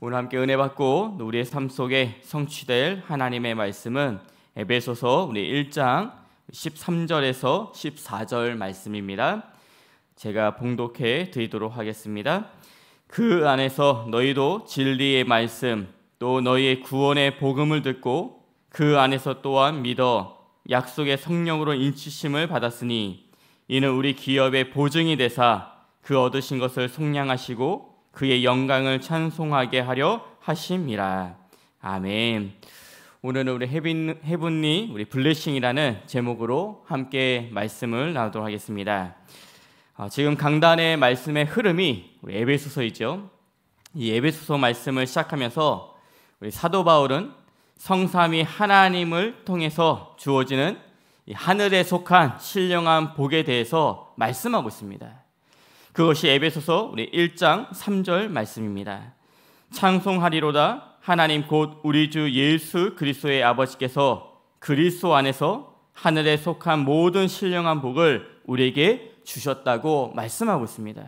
오늘 함께 은혜 받고 우리의 삶 속에 성취될 하나님의 말씀은 에베소서 우리 1장 13절에서 14절 말씀입니다. 제가 봉독해 드리도록 하겠습니다. 그 안에서 너희도 진리의 말씀 또 너희의 구원의 복음을 듣고 그 안에서 또한 믿어 약속의 성령으로 인치심을 받았으니 이는 우리 기업의 보증이 되사 그 얻으신 것을 속량하시고 그의 영광을 찬송하게 하려 하심이라. 아멘. 오늘은 우리 해빈, 해분니 우리 블레싱이라는 제목으로 함께 말씀을 나누도록 하겠습니다. 어, 지금 강단의 말씀의 흐름이 우리 에베소서이죠. 이 에베소서 말씀을 시작하면서 우리 사도 바울은 성삼이 하나님을 통해서 주어지는 하늘에 속한 신령한 복에 대해서 말씀하고 있습니다. 그것이 에베소서 우리 1장 3절 말씀입니다. 찬송하리로다 하나님 곧 우리 주 예수 그리스도의 아버지께서 그리스도 안에서 하늘에 속한 모든 신령한 복을 우리에게 주셨다고 말씀하고 있습니다.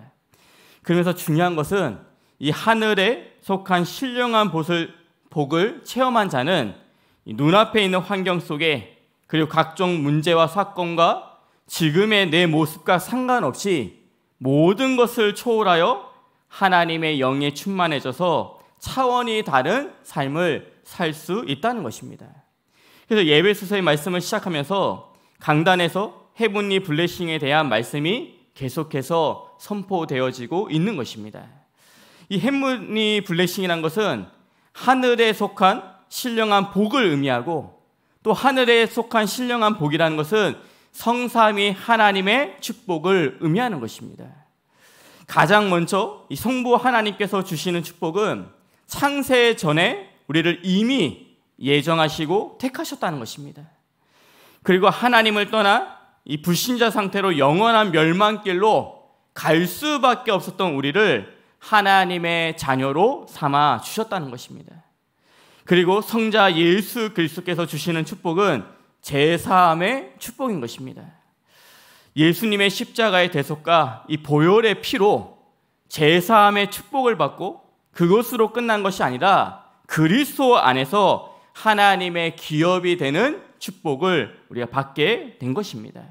그러면서 중요한 것은 이 하늘에 속한 신령한 복을, 복을 체험한 자는 눈앞에 있는 환경 속에 그리고 각종 문제와 사건과 지금의 내 모습과 상관없이 모든 것을 초월하여 하나님의 영에 충만해져서 차원이 다른 삶을 살 수 있다는 것입니다. 그래서 예배소서의 말씀을 시작하면서 강단에서 해분리 블레싱에 대한 말씀이 계속해서 선포되어지고 있는 것입니다. 이 해분리 블레싱이란 것은 하늘에 속한 신령한 복을 의미하고 또 하늘에 속한 신령한 복이라는 것은 성삼위 하나님의 축복을 의미하는 것입니다. 가장 먼저 이 성부 하나님께서 주시는 축복은 창세 전에 우리를 이미 예정하시고 택하셨다는 것입니다. 그리고 하나님을 떠나 이 불신자 상태로 영원한 멸망길로 갈 수밖에 없었던 우리를 하나님의 자녀로 삼아 주셨다는 것입니다. 그리고 성자 예수 그리스도께서 주시는 축복은 제사함의 축복인 것입니다. 예수님의 십자가의 대속과 이 보혈의 피로 제사함의 축복을 받고 그것으로 끝난 것이 아니라 그리스도 안에서 하나님의 기업이 되는 축복을 우리가 받게 된 것입니다.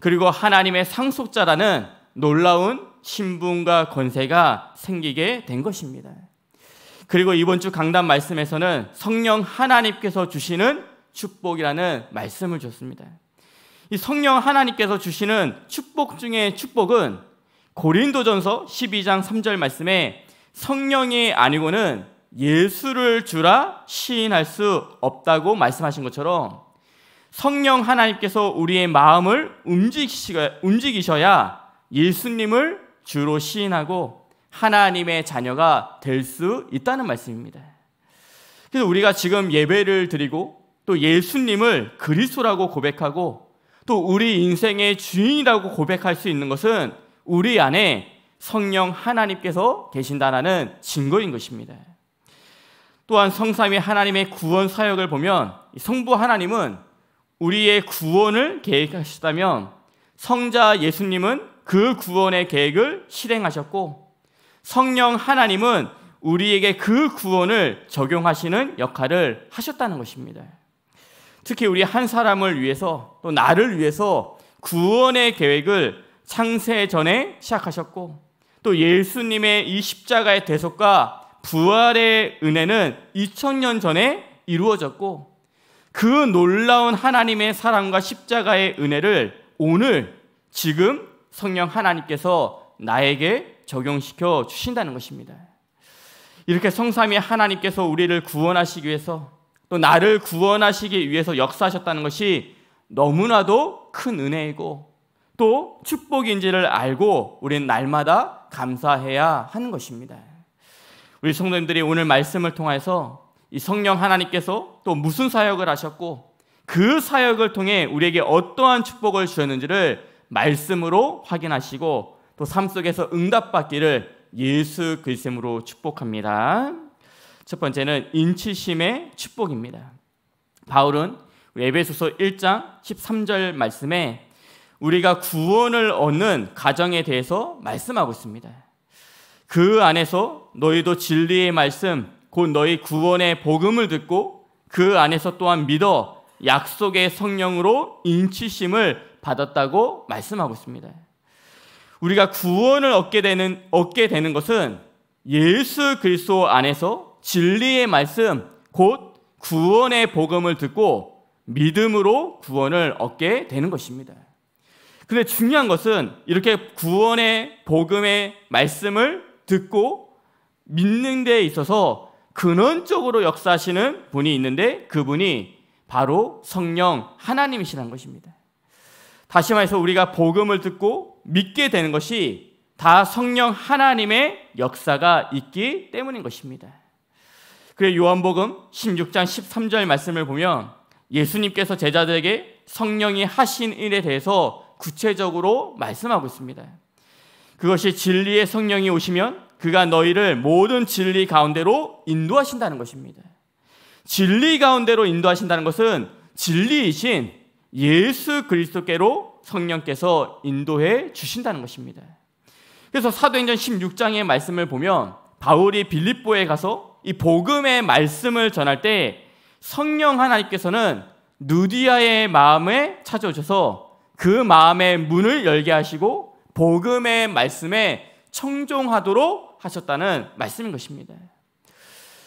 그리고 하나님의 상속자라는 놀라운 신분과 권세가 생기게 된 것입니다. 그리고 이번 주 강단 말씀에서는 성령 하나님께서 주시는 축복이라는 말씀을 줬습니다. 이 성령 하나님께서 주시는 축복 중에 축복은 고린도전서 12장 3절 말씀에 성령이 아니고는 예수를 주라 시인할 수 없다고 말씀하신 것처럼 성령 하나님께서 우리의 마음을 움직이셔야 예수님을 주로 시인하고 하나님의 자녀가 될 수 있다는 말씀입니다. 그래서 우리가 지금 예배를 드리고 또 예수님을 그리스도라고 고백하고 또 우리 인생의 주인이라고 고백할 수 있는 것은 우리 안에 성령 하나님께서 계신다라는 증거인 것입니다. 또한 성삼위 하나님의 구원 사역을 보면 성부 하나님은 우리의 구원을 계획하셨다면 성자 예수님은 그 구원의 계획을 실행하셨고 성령 하나님은 우리에게 그 구원을 적용하시는 역할을 하셨다는 것입니다. 특히 우리 한 사람을 위해서 또 나를 위해서 구원의 계획을 창세 전에 시작하셨고 또 예수님의 이 십자가의 대속과 부활의 은혜는 2000년 전에 이루어졌고 그 놀라운 하나님의 사랑과 십자가의 은혜를 오늘 지금 성령 하나님께서 나에게 적용시켜 주신다는 것입니다. 이렇게 성삼위 하나님께서 우리를 구원하시기 위해서 또 나를 구원하시기 위해서 역사하셨다는 것이 너무나도 큰 은혜이고 또 축복인지를 알고 우리는 날마다 감사해야 하는 것입니다. 우리 성도님들이 오늘 말씀을 통해서 이 성령 하나님께서 또 무슨 사역을 하셨고 그 사역을 통해 우리에게 어떠한 축복을 주셨는지를 말씀으로 확인하시고 또 삶 속에서 응답받기를 예수 그리스도로 축복합니다. 첫 번째는 인치심의 축복입니다. 바울은 에베소서 1장 13절 말씀에 우리가 구원을 얻는 가정에 대해서 말씀하고 있습니다. 그 안에서 너희도 진리의 말씀, 곧 너희 구원의 복음을 듣고 그 안에서 또한 믿어 약속의 성령으로 인치심을 받았다고 말씀하고 있습니다. 우리가 구원을 얻게 되는 얻게 되는 것은 예수 그리스도 안에서 진리의 말씀, 곧 구원의 복음을 듣고 믿음으로 구원을 얻게 되는 것입니다. 근데 중요한 것은 이렇게 구원의 복음의 말씀을 듣고 믿는 데 있어서 근원적으로 역사하시는 분이 있는데 그분이 바로 성령 하나님이시라는 것입니다. 다시 말해서 우리가 복음을 듣고 믿게 되는 것이 다 성령 하나님의 역사가 있기 때문인 것입니다. 그래 요한복음 16장 13절 말씀을 보면 예수님께서 제자들에게 성령이 하신 일에 대해서 구체적으로 말씀하고 있습니다. 그것이 진리의 성령이 오시면 그가 너희를 모든 진리 가운데로 인도하신다는 것입니다. 진리 가운데로 인도하신다는 것은 진리이신 예수 그리스도께로 성령께서 인도해 주신다는 것입니다. 그래서 사도행전 16장의 말씀을 보면 바울이 빌립보에 가서 이 복음의 말씀을 전할 때 성령 하나님께서는 누디아의 마음에 찾아오셔서 그 마음의 문을 열게 하시고 복음의 말씀에 청종하도록 하셨다는 말씀인 것입니다.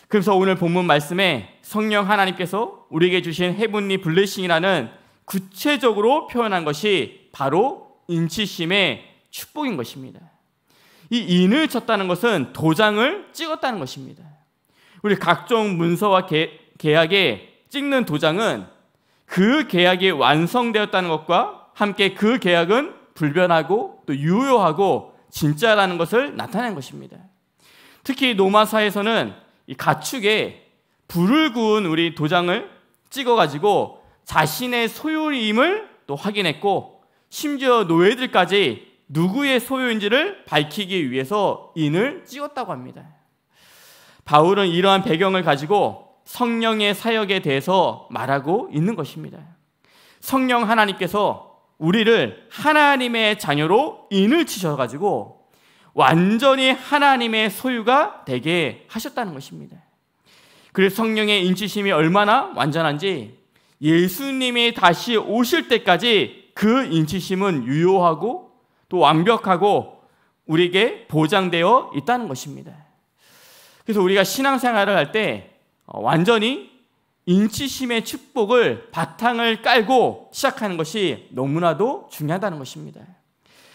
그래서 오늘 본문 말씀에 성령 하나님께서 우리에게 주신 헤븐리 블레싱이라는 구체적으로 표현한 것이 바로 인치심의 축복인 것입니다. 이 인을 쳤다는 것은 도장을 찍었다는 것입니다. 우리 각종 문서와 계, 계약에 찍는 도장은 그 계약이 완성되었다는 것과 함께 그 계약은 불변하고 또 유효하고 진짜라는 것을 나타낸 것입니다. 특히 노마사에서는 이 가축에 불을 구운 우리 도장을 찍어가지고 자신의 소유임을 또 확인했고 심지어 노예들까지 누구의 소유인지를 밝히기 위해서 인을 찍었다고 합니다. 바울은 이러한 배경을 가지고 성령의 사역에 대해서 말하고 있는 것입니다. 성령 하나님께서 우리를 하나님의 자녀로 인을 치셔가지고 완전히 하나님의 소유가 되게 하셨다는 것입니다. 그래서 성령의 인치심이 얼마나 완전한지 예수님이 다시 오실 때까지 그 인치심은 유효하고 또 완벽하고 우리에게 보장되어 있다는 것입니다. 그래서 우리가 신앙생활을 할때 어, 완전히 인치심의 축복을 바탕을 깔고 시작하는 것이 너무나도 중요하다는 것입니다.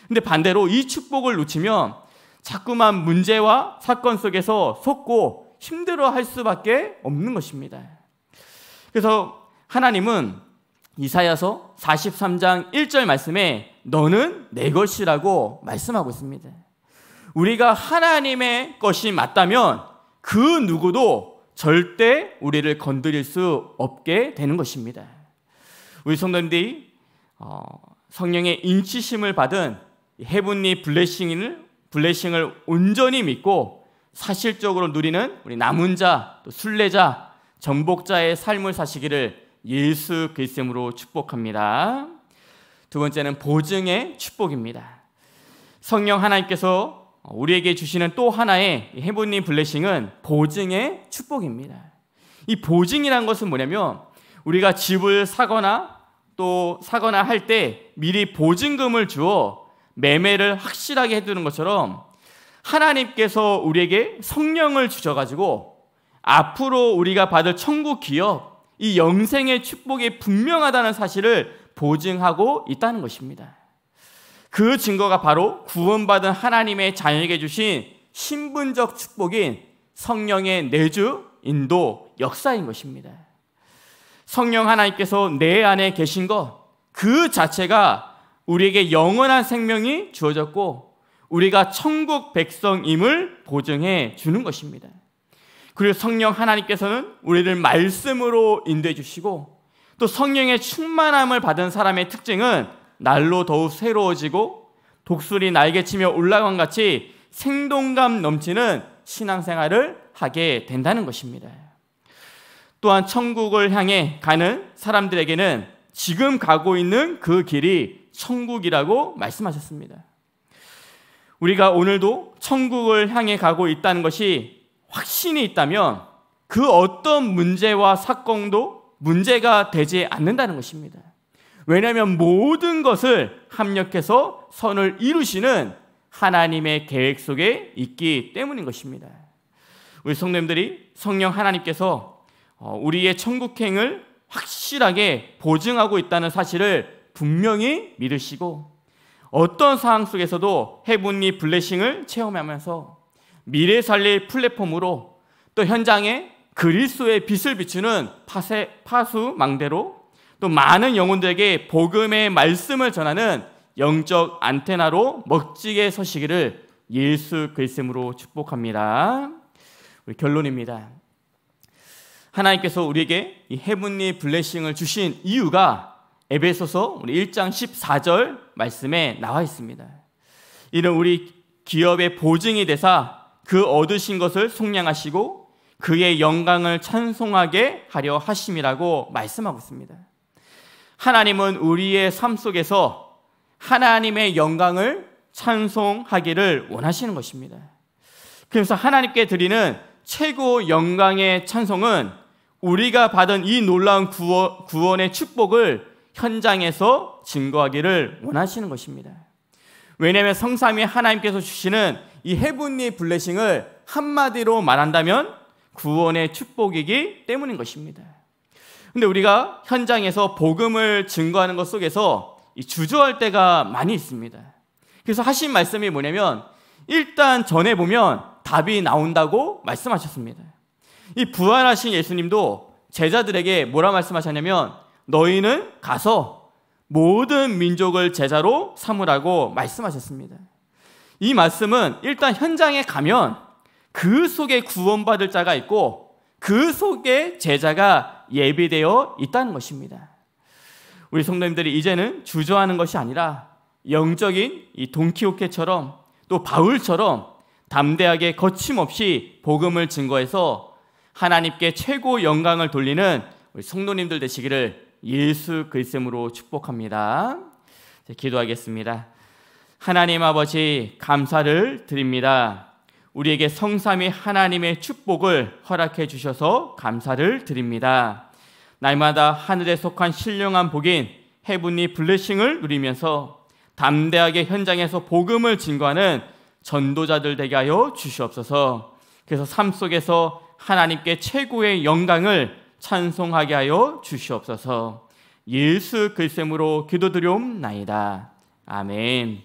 근데 반대로 이 축복을 놓치면 자꾸만 문제와 사건 속에서 속고 힘들어 할 수밖에 없는 것입니다. 그래서 하나님은 이사야서 43장 1절 말씀에 너는 내 것이라고 말씀하고 있습니다. 우리가 하나님의 것이 맞다면 그 누구도 절대 우리를 건드릴 수 없게 되는 것입니다. 우리 성도님들이 어, 성령의 인치심을 받은 해분리 블레싱을 블레싱을 온전히 믿고 사실적으로 누리는 우리 남은 자, 또 순례자, 전복자의 삶을 사시기를 예수 그리스도로 축복합니다. 두 번째는 보증의 축복입니다. 성령 하나님께서 우리에게 주시는 또 하나의 해븐리 블레싱은 보증의 축복입니다. 이 보증이라는 것은 뭐냐면 우리가 집을 사거나 또 사거나 할 때 미리 보증금을 주어 매매를 확실하게 해두는 것처럼 하나님께서 우리에게 성령을 주셔가지고 앞으로 우리가 받을 천국 기업, 이 영생의 축복이 분명하다는 사실을 보증하고 있다는 것입니다. 그 증거가 바로 구원받은 하나님의 자녀에게 주신 신분적 축복인 성령의 내주, 인도, 역사인 것입니다. 성령 하나님께서 내 안에 계신 것, 그 자체가 우리에게 영원한 생명이 주어졌고, 우리가 천국 백성임을 보증해 주는 것입니다. 그리고 성령 하나님께서는 우리를 말씀으로 인도해 주시고, 또 성령의 충만함을 받은 사람의 특징은 날로 더욱 새로워지고 독수리 날개치며 올라간 같이 생동감 넘치는 신앙생활을 하게 된다는 것입니다. 또한 천국을 향해 가는 사람들에게는 지금 가고 있는 그 길이 천국이라고 말씀하셨습니다. 우리가 오늘도 천국을 향해 가고 있다는 것이 확신이 있다면 그 어떤 문제와 사건도 문제가 되지 않는다는 것입니다. 왜냐하면 모든 것을 합력해서 선을 이루시는 하나님의 계획 속에 있기 때문인 것입니다. 우리 성님들이 성령 하나님께서 어, 우리의 천국행을 확실하게 보증하고 있다는 사실을 분명히 믿으시고 어떤 상황 속에서도 해분리 블레싱을 체험하면서 미래 살릴 플랫폼으로 또 현장에 그리스도의 빛을 비추는 파세, 파수 망대로 또 많은 영혼들에게 복음의 말씀을 전하는 영적 안테나로 멋지게 서시기를 예수 그리스도로 축복합니다. 우리 결론입니다. 하나님께서 우리에게 이 헤븐리 블레싱을 주신 이유가 에베소서 우리 1장 14절 말씀에 나와 있습니다. 이는 우리 기업의 보증이 되사 그 얻으신 것을 속량하시고 그의 영광을 찬송하게 하려 하심이라고 말씀하고 있습니다. 하나님은 우리의 삶 속에서 하나님의 영광을 찬송하기를 원하시는 것입니다. 그래서 하나님께 드리는 최고 영광의 찬송은 우리가 받은 이 놀라운 구원, 의 축복을 현장에서 증거하기를 원하시는 것입니다. 왜냐하면 성삼위 하나님께서 주시는 이 헤븐리 블레싱을 한마디로 말한다면 구원의 축복이기 때문인 것입니다. 근데 우리가 현장에서 복음을 증거하는 것 속에서 주저할 때가 많이 있습니다. 그래서 하신 말씀이 뭐냐면 일단 전해 보면 답이 나온다고 말씀하셨습니다. 이 부활하신 예수님도 제자들에게 뭐라 말씀하셨냐면 너희는 가서 모든 민족을 제자로 삼으라고 말씀하셨습니다. 이 말씀은 일단 현장에 가면 그 속에 구원받을 자가 있고 그 속에 제자가 예비되어 있다는 것입니다. 우리 성도님들이 이제는 주저하는 것이 아니라 영적인 이 돈키호케처럼 또 바울처럼 담대하게 거침없이 복음을 증거해서 하나님께 최고 영광을 돌리는 우리 성도님들 되시기를 예수 글쌤으로 축복합니다. 기도하겠습니다. 하나님 아버지 감사를 드립니다. 우리에게 성삼위 하나님의 축복을 허락해 주셔서 감사를 드립니다. 날마다 하늘에 속한 신령한 복인 해분이 블레싱을 누리면서 담대하게 현장에서 복음을 증거하는 전도자들 되게 하여 주시옵소서. 그래서 삶 속에서 하나님께 최고의 영광을 찬송하게 하여 주시옵소서. 예수 글쌤으로 기도드려옵나이다. 아멘.